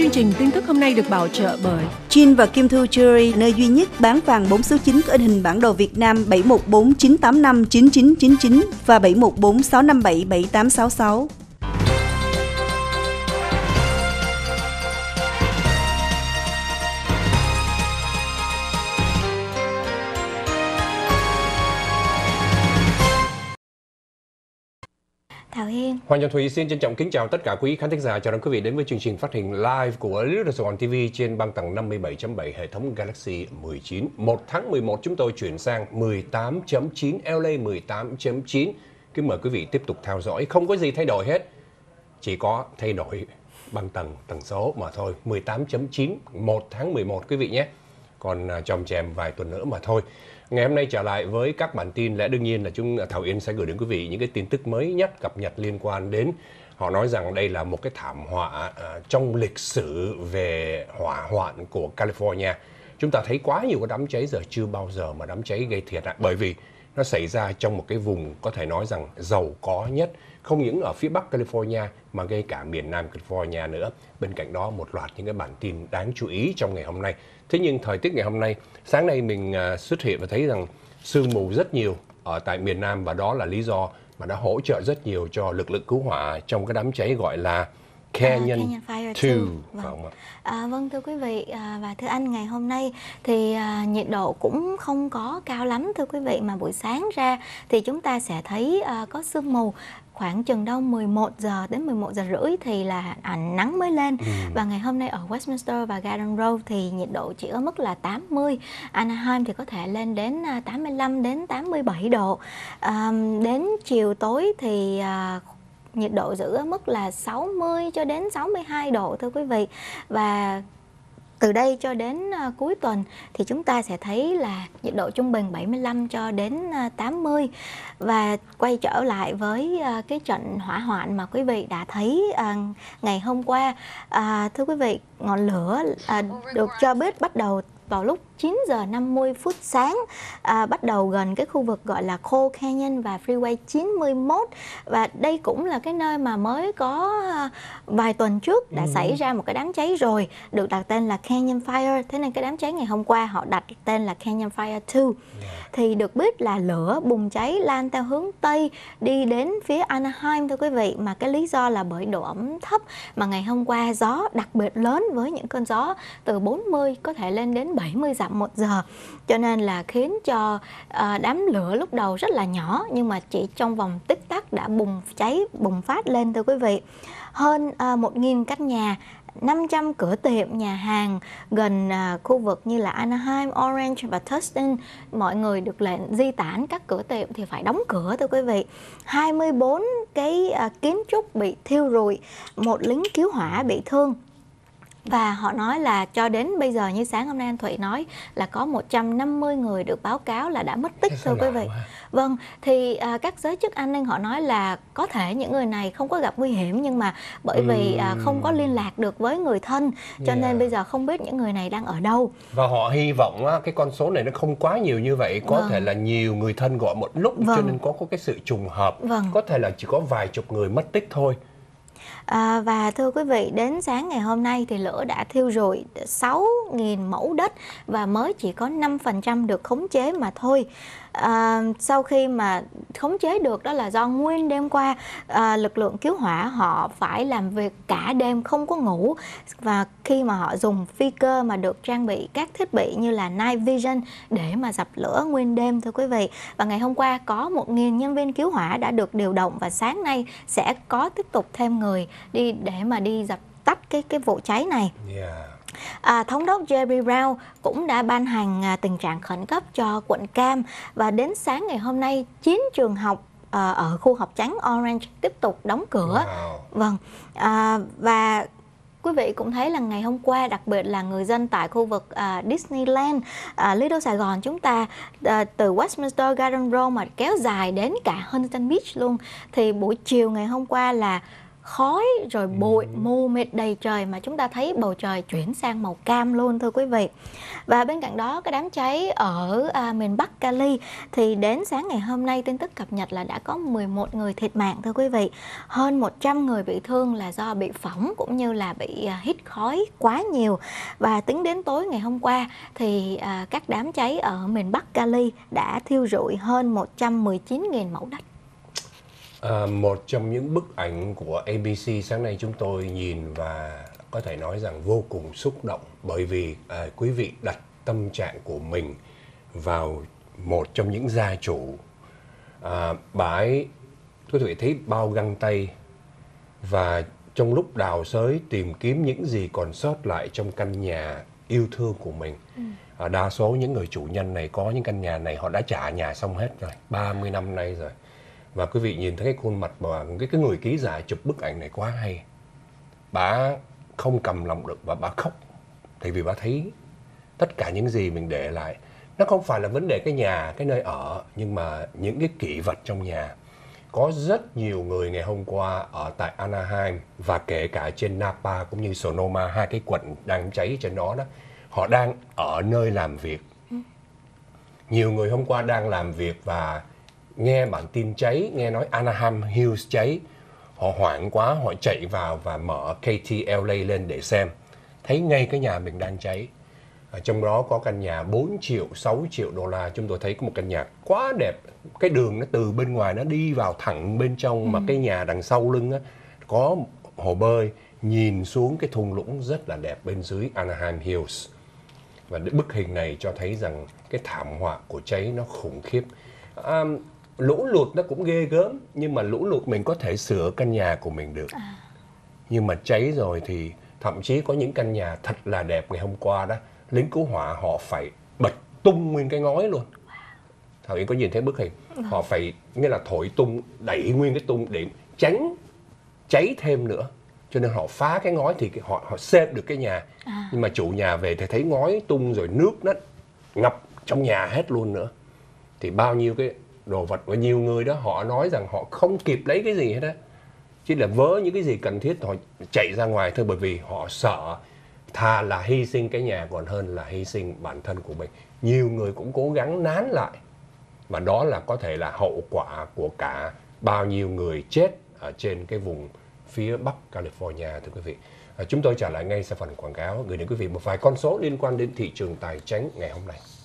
Chương trình tin tức hôm nay được bảo trợ bởi Chin và Kim Thư Jewelry, nơi duy nhất bán vàng 4 số 9 có in hình bản đồ Việt Nam 714 985 9999 và 714 657 7866. Hiên. Hoàng Trọng Thùy xin trân trọng kính chào tất cả quý khán thính giả. Chào đón quý vị đến với chương trình phát hình live của Little Sài Gòn TV trên băng tầng 57.7 hệ thống Galaxy 19. 1 tháng 11 chúng tôi chuyển sang 18.9 LA 18.9. Kính mời quý vị tiếp tục theo dõi. Không có gì thay đổi hết. Chỉ có thay đổi băng tầng, tầng số mà thôi. 18.9 1 tháng 11 quý vị nhé. Còn à, chòm chèm vài tuần nữa mà thôi. Ngày hôm nay trở lại với các bản tin lẽ đương nhiên là chúng Thảo yên sẽ gửi đến quý vị những cái tin tức mới nhất cập nhật liên quan đến họ nói rằng đây là một cái thảm họa à, trong lịch sử về hỏa hoạn của California. Chúng ta thấy quá nhiều cái đám cháy giờ chưa bao giờ mà đám cháy gây thiệt hại bởi vì nó xảy ra trong một cái vùng có thể nói rằng giàu có nhất không những ở phía bắc California mà ngay cả miền nam California nữa. Bên cạnh đó một loạt những cái bản tin đáng chú ý trong ngày hôm nay. Thế nhưng thời tiết ngày hôm nay, sáng nay mình à, xuất hiện và thấy rằng sương mù rất nhiều ở tại miền nam và đó là lý do mà đã hỗ trợ rất nhiều cho lực lượng cứu hỏa trong cái đám cháy gọi là Canyon, à, Canyon Fire 2 vâng, vâng. vâng. À, vâng thưa quý vị à, và thưa anh ngày hôm nay thì nhiệt độ cũng không có cao lắm thưa quý vị mà buổi sáng ra thì chúng ta sẽ thấy có sương mù khoảng chừng đâu 11 giờ đến 11 giờ rưỡi thì là ảnh nắng mới lên ừ. và ngày hôm nay ở Westminster và Garden Road thì nhiệt độ chỉ ở mức là 80 Anaheim thì có thể lên đến 85 à, đến 87 độ à, đến chiều tối thì à, nhiệt độ giữ ở mức là 60 cho đến 62 độ thưa quý vị và từ đây cho đến à, cuối tuần thì chúng ta sẽ thấy là nhiệt độ trung bình 75 cho đến 80 à, và quay trở lại với à, cái trận hỏa hoạn mà quý vị đã thấy ngày hôm qua thưa quý vị ngọn lửa được cho biết bắt đầu vào lúc 9 giờ 50 phút sáng à, bắt đầu gần cái khu vực gọi là khô Canyon và Freeway 91 và đây cũng là cái nơi mà mới có à, vài tuần trước đã ừ. xảy ra một cái đám cháy rồi được đặt tên là Canyon Fire thế nên cái đám cháy ngày hôm qua họ đặt tên là Canyon Fire 2 yeah. Dạ. thì được biết là lửa bùng cháy lan theo hướng tây đi đến phía Anaheim thưa quý vị mà cái lý do là bởi độ ẩm thấp mà ngày hôm qua gió đặc biệt lớn với những cơn gió từ 40 có thể lên đến 70 dặm một giờ cho nên là khiến cho ờ, đám lửa lúc đầu rất là nhỏ nhưng mà chỉ trong vòng tích tắc đã bùng cháy bùng phát lên thưa quý vị hơn 1.000 ờ, căn nhà 500 cửa tiệm, nhà hàng gần à, khu vực như là Anaheim, Orange và Tustin, mọi người được lệnh di tản các cửa tiệm thì phải đóng cửa thưa quý vị. 24 cái à, kiến trúc bị thiêu rụi, một lính cứu hỏa bị thương và họ nói là cho đến bây giờ như sáng hôm nay anh Thụy nói là có 150 người được báo cáo là đã mất tích thưa quý vị. Quá. Vâng, thì à, các giới chức an ninh họ nói là có thể những người này không có gặp nguy hiểm nhưng mà bởi vì ừ. không có liên lạc được với người thân cho yeah. nên dạ. bây giờ không biết những người này đang ở đâu. Và họ hy vọng á, cái con số này nó không quá nhiều như vậy, có vâng. thể là nhiều người thân gọi một lúc vâng. cho nên có có cái sự trùng hợp. Vâng. Có thể là chỉ có vài chục người mất tích thôi. À, và thưa quý vị, đến sáng ngày hôm nay thì lửa đã thiêu rụi 6.000 mẫu đất và mới chỉ có 5% được khống chế mà thôi à, sau khi mà khống chế được đó là do nguyên đêm qua à, lực lượng cứu hỏa họ phải làm việc cả đêm không có ngủ và khi mà họ dùng phi cơ mà được trang bị các thiết bị như là night vision để mà dập lửa nguyên đêm thưa quý vị và ngày hôm qua có 1.000 nhân viên cứu hỏa đã được điều động và sáng nay sẽ có tiếp tục thêm người đi để mà đi dập tắt cái cái vụ cháy này. Yeah à, thống đốc Jerry Brown cũng đã ban hành à, tình trạng khẩn cấp cho quận Cam và đến sáng ngày hôm nay 9 trường học à, ở khu học trắng Orange tiếp tục đóng cửa. Wow. Vâng à, và quý vị cũng thấy là ngày hôm qua đặc biệt là người dân tại khu vực uh, Disneyland uh, à, Lido Sài Gòn chúng ta uh, từ Westminster Garden Row mà kéo dài đến cả Huntington Beach luôn thì buổi chiều ngày hôm qua là khói rồi ừ. bụi mù mịt đầy trời mà chúng ta thấy bầu trời chuyển sang màu cam luôn thưa quý vị và bên cạnh đó cái đám cháy ở à, miền Bắc Cali thì đến sáng ngày hôm nay tin tức cập nhật là đã có 11 người thiệt mạng thưa quý vị hơn 100 người bị thương là do bị phỏng cũng như là bị à, hít khói quá nhiều và tính đến tối ngày hôm qua thì à, các đám cháy ở miền Bắc Cali đã thiêu rụi hơn 119.000 mẫu đất À, một trong những bức ảnh của ABC sáng nay chúng tôi nhìn và có thể nói rằng vô cùng xúc động bởi vì à, quý vị đặt tâm trạng của mình vào một trong những gia chủ à, bà ấy quý vị thấy bao găng tay và trong lúc đào xới tìm kiếm những gì còn sót lại trong căn nhà yêu thương của mình à, đa số những người chủ nhân này có những căn nhà này họ đã trả nhà xong hết rồi 30 năm nay rồi và quý vị nhìn thấy cái khuôn mặt mà cái, cái người ký giả chụp bức ảnh này quá hay bà không cầm lòng được và bà khóc tại vì bà thấy tất cả những gì mình để lại nó không phải là vấn đề cái nhà cái nơi ở nhưng mà những cái kỷ vật trong nhà có rất nhiều người ngày hôm qua ở tại Anaheim và kể cả trên Napa cũng như Sonoma hai cái quận đang cháy trên đó đó họ đang ở nơi làm việc ừ. nhiều người hôm qua đang làm việc và nghe bản tin cháy, nghe nói Anaheim Hills cháy. Họ hoảng quá, họ chạy vào và mở KTLA lên để xem. Thấy ngay cái nhà mình đang cháy. Ở trong đó có căn nhà 4 triệu, 6 triệu đô la. Chúng tôi thấy có một căn nhà quá đẹp. Cái đường nó từ bên ngoài nó đi vào thẳng bên trong. Ừ. Mà cái nhà đằng sau lưng có hồ bơi. Nhìn xuống cái thung lũng rất là đẹp bên dưới Anaheim Hills. Và bức hình này cho thấy rằng cái thảm họa của cháy nó khủng khiếp. Um, lũ lụt nó cũng ghê gớm nhưng mà lũ lụt mình có thể sửa căn nhà của mình được à. nhưng mà cháy rồi thì thậm chí có những căn nhà thật là đẹp ngày hôm qua đó lính cứu hỏa họ phải bật tung nguyên cái ngói luôn thảo yến có nhìn thấy bức hình vâng. họ phải nghĩa là thổi tung đẩy nguyên cái tung để tránh cháy thêm nữa cho nên họ phá cái ngói thì họ họ xếp được cái nhà à. nhưng mà chủ nhà về thì thấy ngói tung rồi nước nó ngập trong nhà hết luôn nữa thì bao nhiêu cái đồ vật và nhiều người đó họ nói rằng họ không kịp lấy cái gì hết á chỉ là vớ những cái gì cần thiết họ chạy ra ngoài thôi bởi vì họ sợ thà là hy sinh cái nhà còn hơn là hy sinh bản thân của mình nhiều người cũng cố gắng nán lại và đó là có thể là hậu quả của cả bao nhiêu người chết ở trên cái vùng phía bắc California thưa quý vị à, chúng tôi trả lại ngay sau phần quảng cáo gửi đến quý vị một vài con số liên quan đến thị trường tài chính ngày hôm nay